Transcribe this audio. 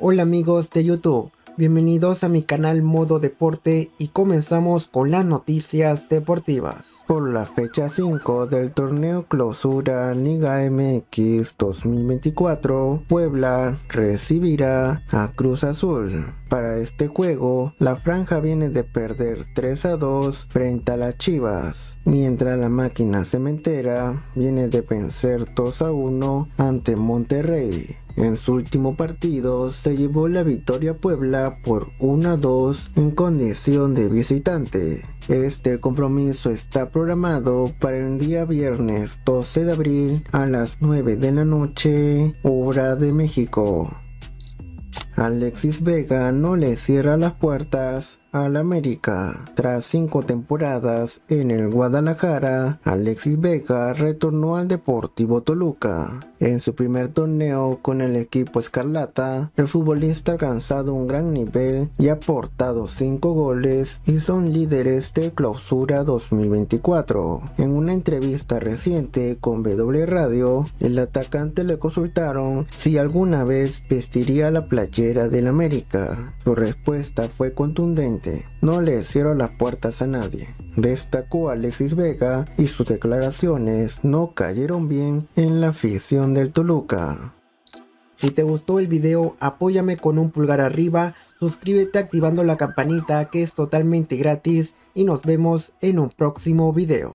Hola amigos de YouTube, bienvenidos a mi canal Modo Deporte y comenzamos con las noticias deportivas. Por la fecha 5 del torneo clausura Liga MX 2024, Puebla recibirá a Cruz Azul. Para este juego, la franja viene de perder 3 a 2 frente a las Chivas, mientras la máquina cementera viene de vencer 2 a 1 ante Monterrey. En su último partido se llevó la victoria a Puebla por 1-2 en condición de visitante. Este compromiso está programado para el día viernes 12 de abril a las 9 de la noche, hora de México. Alexis Vega no le cierra las puertas al América. Tras cinco temporadas en el Guadalajara, Alexis Vega retornó al Deportivo Toluca. En su primer torneo con el equipo Escarlata, el futbolista ha alcanzado un gran nivel y ha aportado 5 goles y son líderes de clausura 2024. En una entrevista reciente con W Radio, el atacante le consultaron si alguna vez vestiría la playera del América. Su respuesta fue contundente no le cierro las puertas a nadie. Destacó Alexis Vega y sus declaraciones no cayeron bien en la afición del Toluca. Si te gustó el video, apóyame con un pulgar arriba, suscríbete activando la campanita que es totalmente gratis y nos vemos en un próximo video.